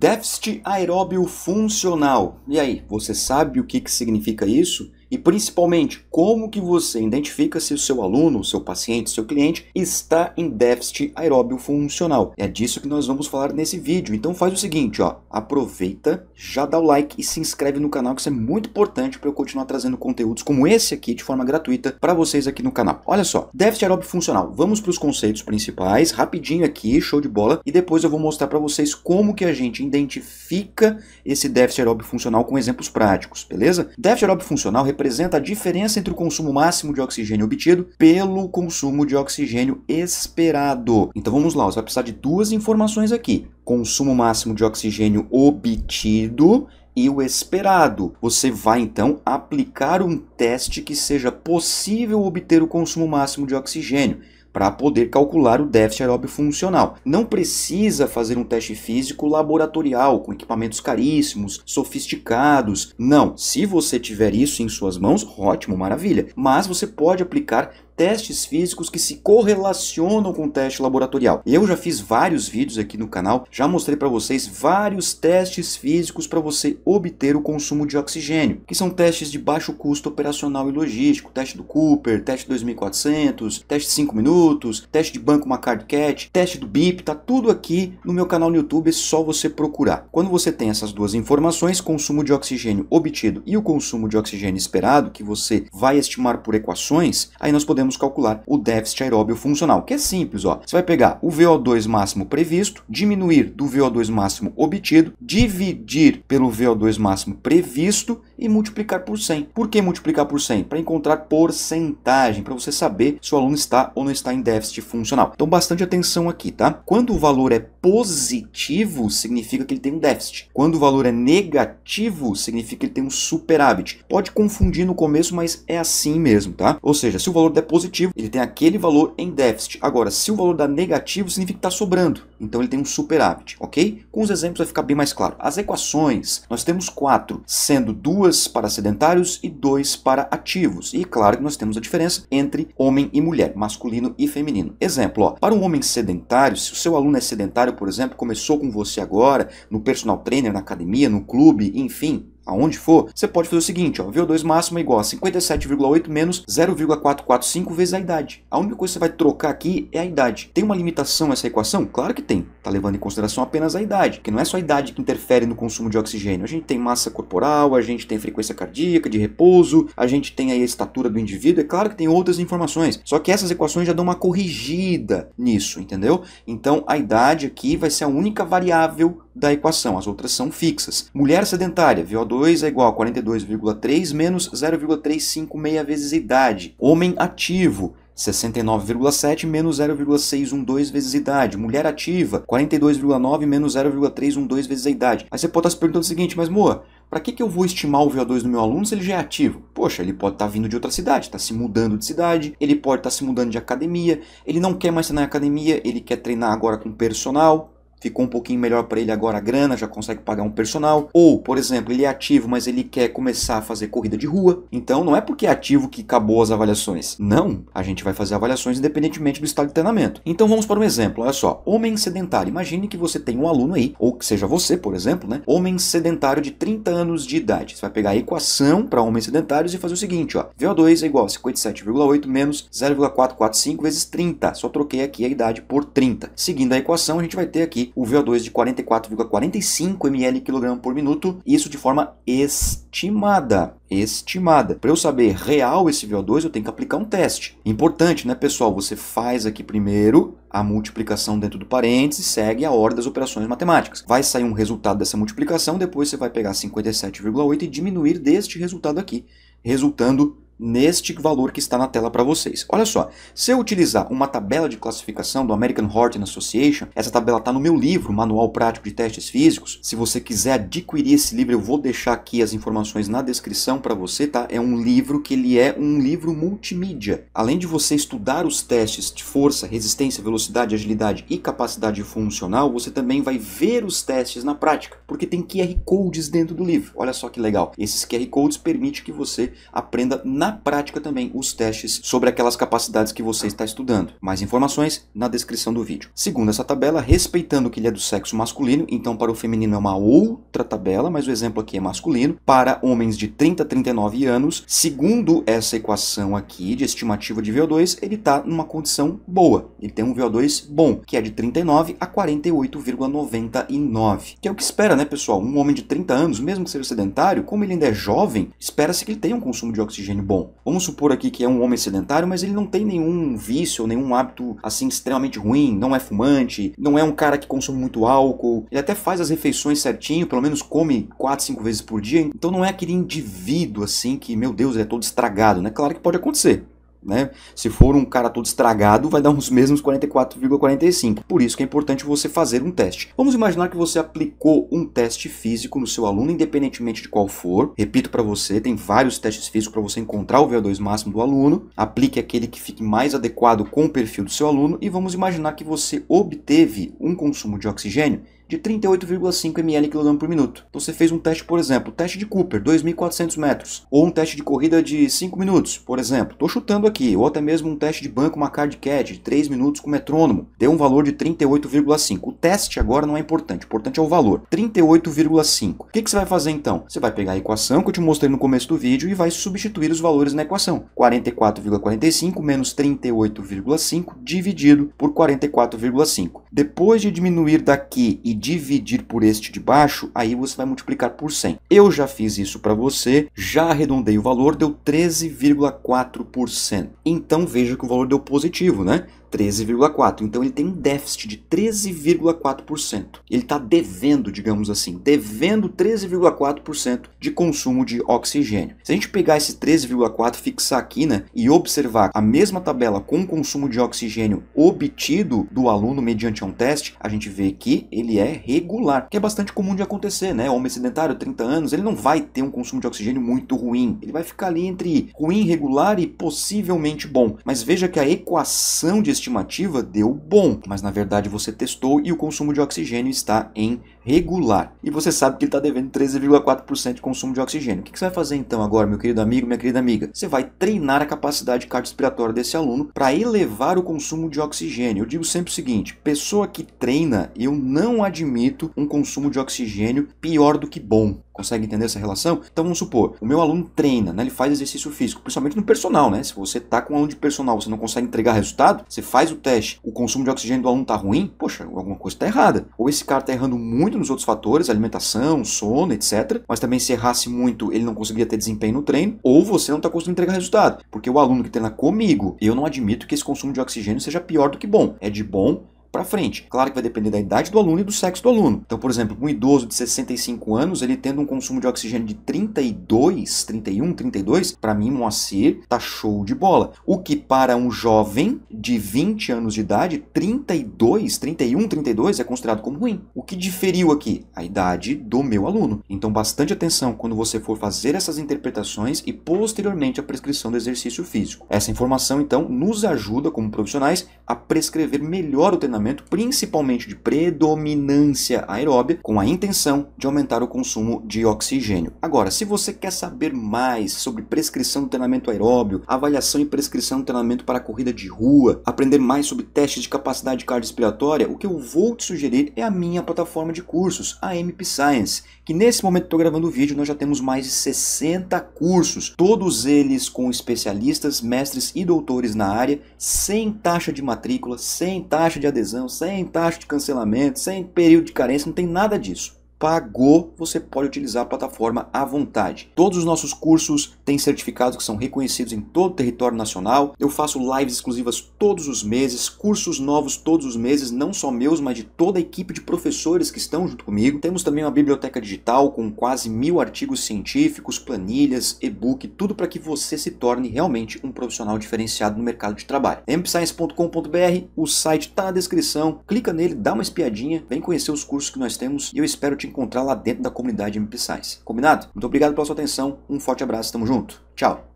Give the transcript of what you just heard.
Déficit aeróbio funcional. E aí, você sabe o que, que significa isso? E principalmente, como que você identifica se o seu aluno, o seu paciente, o seu cliente está em déficit aeróbio funcional? É disso que nós vamos falar nesse vídeo. Então faz o seguinte, ó, aproveita, já dá o like e se inscreve no canal, que isso é muito importante para eu continuar trazendo conteúdos como esse aqui de forma gratuita para vocês aqui no canal. Olha só, déficit aeróbio funcional. Vamos para os conceitos principais, rapidinho aqui, show de bola, e depois eu vou mostrar para vocês como que a gente identifica esse déficit aeróbio funcional com exemplos práticos, beleza? Déficit aeróbio funcional representa a diferença entre o consumo máximo de oxigênio obtido pelo consumo de oxigênio esperado. Então vamos lá, você vai precisar de duas informações aqui: consumo máximo de oxigênio obtido e o esperado. Você vai então aplicar um teste que seja possível obter o consumo máximo de oxigênio para poder calcular o déficit aeróbio funcional. Não precisa fazer um teste físico laboratorial com equipamentos caríssimos, sofisticados. Não, se você tiver isso em suas mãos, ótimo, maravilha. Mas você pode aplicar testes físicos que se correlacionam com o teste laboratorial. Eu já fiz vários vídeos aqui no canal, já mostrei para vocês vários testes físicos para você obter o consumo de oxigênio, que são testes de baixo custo operacional e logístico, teste do Cooper, teste 2400, teste de 5 minutos, teste de banco Macard Cat, teste do BIP, tá tudo aqui no meu canal no YouTube, é só você procurar. Quando você tem essas duas informações, consumo de oxigênio obtido e o consumo de oxigênio esperado, que você vai estimar por equações, aí nós podemos podemos calcular o déficit aeróbio funcional, que é simples. Ó. Você vai pegar o VO2 máximo previsto, diminuir do VO2 máximo obtido, dividir pelo VO2 máximo previsto e multiplicar por 100. Por que multiplicar por 100? Para encontrar porcentagem, para você saber se o aluno está ou não está em déficit funcional. Então, bastante atenção aqui, tá? Quando o valor é positivo, significa que ele tem um déficit. Quando o valor é negativo, significa que ele tem um superávit. Pode confundir no começo, mas é assim mesmo, tá? Ou seja, se o valor der positivo, ele tem aquele valor em déficit. Agora, se o valor dá negativo, significa que está sobrando. Então, ele tem um superávit, ok? Com os exemplos vai ficar bem mais claro. As equações, nós temos quatro, sendo duas duas para sedentários e dois para ativos. E claro que nós temos a diferença entre homem e mulher, masculino e feminino. Exemplo, ó, para um homem sedentário, se o seu aluno é sedentário, por exemplo, começou com você agora, no personal trainer, na academia, no clube, enfim, aonde for, você pode fazer o seguinte, ó, VO2 máximo é igual a 57,8 menos 0,445 vezes a idade. A única coisa que você vai trocar aqui é a idade. Tem uma limitação essa equação? Claro que tem. Tá levando em consideração apenas a idade, que não é só a idade que interfere no consumo de oxigênio. A gente tem massa corporal, a gente tem frequência cardíaca, de repouso, a gente tem aí a estatura do indivíduo, é claro que tem outras informações. Só que essas equações já dão uma corrigida nisso, entendeu? Então a idade aqui vai ser a única variável da equação, as outras são fixas. Mulher sedentária, VO2 CO2 é igual a 42,3 menos 0,356 vezes idade. Homem ativo, 69,7 menos 0,612 vezes idade. Mulher ativa, 42,9 menos 0,312 vezes a idade. Aí você pode estar se perguntando o seguinte, mas Moa, para que, que eu vou estimar o VO2 do meu aluno se ele já é ativo? Poxa, ele pode estar tá vindo de outra cidade, está se mudando de cidade, ele pode estar tá se mudando de academia, ele não quer mais treinar na academia, ele quer treinar agora com personal ficou um pouquinho melhor para ele agora a grana, já consegue pagar um personal. Ou, por exemplo, ele é ativo, mas ele quer começar a fazer corrida de rua. Então não é porque é ativo que acabou as avaliações. Não, a gente vai fazer avaliações independentemente do estado de treinamento. Então vamos para um exemplo, olha só. Homem sedentário. Imagine que você tem um aluno aí, ou que seja você, por exemplo, né? Homem sedentário de 30 anos de idade. Você vai pegar a equação para homens sedentários e fazer o seguinte, ó. VO2 é igual a 57,8 menos 0,445 vezes 30. Só troquei aqui a idade por 30. Seguindo a equação, a gente vai ter aqui o VO2 de 44,45 ml kg por minuto, isso de forma estimada. Estimada. Para eu saber real esse VO2, eu tenho que aplicar um teste. Importante, né, pessoal? Você faz aqui primeiro a multiplicação dentro do parêntese, segue a ordem das operações matemáticas. Vai sair um resultado dessa multiplicação, depois você vai pegar 57,8 e diminuir deste resultado aqui, resultando neste valor que está na tela para vocês. Olha só, se eu utilizar uma tabela de classificação do American Horton Association, essa tabela está no meu livro, Manual Prático de Testes Físicos. Se você quiser adquirir esse livro, eu vou deixar aqui as informações na descrição para você, tá? É um livro que ele é um livro multimídia. Além de você estudar os testes de força, resistência, velocidade, agilidade e capacidade funcional, você também vai ver os testes na prática, porque tem QR codes dentro do livro. Olha só que legal. Esses QR codes permite que você aprenda na na prática também os testes sobre aquelas capacidades que você está estudando. Mais informações na descrição do vídeo. Segundo essa tabela, respeitando que ele é do sexo masculino, então para o feminino é uma outra tabela, mas o exemplo aqui é masculino. Para homens de 30 a 39 anos, segundo essa equação aqui de estimativa de VO2, ele está numa condição boa. Ele tem um VO2 bom, que é de 39 a 48,99, que é o que espera, né, pessoal? Um homem de 30 anos, mesmo que seja sedentário, como ele ainda é jovem, espera-se que ele tenha um consumo de oxigênio bom bom. Vamos supor aqui que é um homem sedentário, mas ele não tem nenhum vício, nenhum hábito assim extremamente ruim, não é fumante, não é um cara que consome muito álcool, ele até faz as refeições certinho, pelo menos come 4, 5 vezes por dia, então não é aquele indivíduo assim que, meu Deus, é todo estragado, né? Claro que pode acontecer. Né? Se for um cara todo estragado, vai dar uns mesmos 44,45. Por isso que é importante você fazer um teste. Vamos imaginar que você aplicou um teste físico no seu aluno, independentemente de qual for. Repito para você, tem vários testes físicos para você encontrar o VO2 máximo do aluno. Aplique aquele que fique mais adequado com o perfil do seu aluno e vamos imaginar que você obteve um consumo de oxigênio de 38,5 ml kg por minuto. Então você fez um teste, por exemplo, teste de Cooper, 2.400 metros, ou um teste de corrida de 5 minutos, por exemplo. Estou chutando aqui, ou até mesmo um teste de banco, uma card cat, de 3 minutos com metrônomo. Deu um valor de 38,5. O teste agora não é importante, o importante é o valor, 38,5. O que, que você vai fazer então? Você vai pegar a equação que eu te mostrei no começo do vídeo e vai substituir os valores na equação. 44,45 menos 38,5 dividido por 44,5. Depois de diminuir daqui e dividir por este de baixo, aí você vai multiplicar por 100. Eu já fiz isso para você, já arredondei o valor, deu 13,4%. Então veja que o valor deu positivo, né? 13,4%. Então ele tem um déficit de 13,4%. Ele está devendo, digamos assim, devendo 13,4% de consumo de oxigênio. Se a gente pegar esse 13,4%, fixar aqui, né, e observar a mesma tabela com o consumo de oxigênio obtido do aluno mediante um teste, a gente vê que ele é regular, que é bastante comum de acontecer, né? Homem sedentário, 30 anos, ele não vai ter um consumo de oxigênio muito ruim. Ele vai ficar ali entre ruim, regular e possivelmente bom. Mas veja que a equação de estimativa deu bom, mas na verdade você testou e o consumo de oxigênio está em regular. E você sabe que ele está devendo 13,4% de consumo de oxigênio. O que você vai fazer então agora, meu querido amigo, minha querida amiga? Você vai treinar a capacidade cardiorrespiratória desse aluno para elevar o consumo de oxigênio. Eu digo sempre o seguinte: pessoa que treina, eu não admito um consumo de oxigênio pior do que bom. Consegue entender essa relação? Então vamos supor, o meu aluno treina, né? Ele faz exercício físico, principalmente no personal, né? Se você tá com um aluno de personal, você não consegue entregar resultado, você faz o teste, o consumo de oxigênio do aluno tá ruim, poxa, alguma coisa tá errada. Ou esse cara tá errando muito muito nos outros fatores, alimentação, sono, etc. Mas também se errasse muito, ele não conseguia ter desempenho no treino, ou você não está conseguindo entregar resultado. Porque o aluno que treina comigo, eu não admito que esse consumo de oxigênio seja pior do que bom. É de bom para frente. Claro que vai depender da idade do aluno e do sexo do aluno. Então, por exemplo, um idoso de 65 anos, ele tendo um consumo de oxigênio de 32, 31, 32, para mim, Moacir, tá show de bola. O que para um jovem de 20 anos de idade, 32, 31, 32 é considerado como ruim. O que diferiu aqui? A idade do meu aluno. Então, bastante atenção quando você for fazer essas interpretações e posteriormente a prescrição do exercício físico. Essa informação, então, nos ajuda como profissionais a prescrever melhor o treinamento treinamento, principalmente de predominância aeróbia, com a intenção de aumentar o consumo de oxigênio. Agora, se você quer saber mais sobre prescrição do treinamento aeróbio, avaliação e prescrição do treinamento para corrida de rua, aprender mais sobre testes de capacidade cardiorrespiratória, o que eu vou te sugerir é a minha plataforma de cursos, a MP Science que nesse momento estou gravando o vídeo, nós já temos mais de 60 cursos, todos eles com especialistas, mestres e doutores na área, sem taxa de matrícula, sem taxa de adesão, sem taxa de cancelamento, sem período de carência, não tem nada disso pagou, você pode utilizar a plataforma à vontade. Todos os nossos cursos têm certificados que são reconhecidos em todo o território nacional. Eu faço lives exclusivas todos os meses, cursos novos todos os meses, não só meus, mas de toda a equipe de professores que estão junto comigo. Temos também uma biblioteca digital com quase mil artigos científicos, planilhas, e-book, tudo para que você se torne realmente um profissional diferenciado no mercado de trabalho. mpscience.com.br, o site está na descrição, clica nele, dá uma espiadinha, vem conhecer os cursos que nós temos e eu espero te encontrar lá dentro da comunidade MP Science. Combinado? Muito obrigado pela sua atenção, um forte abraço, tamo junto. Tchau!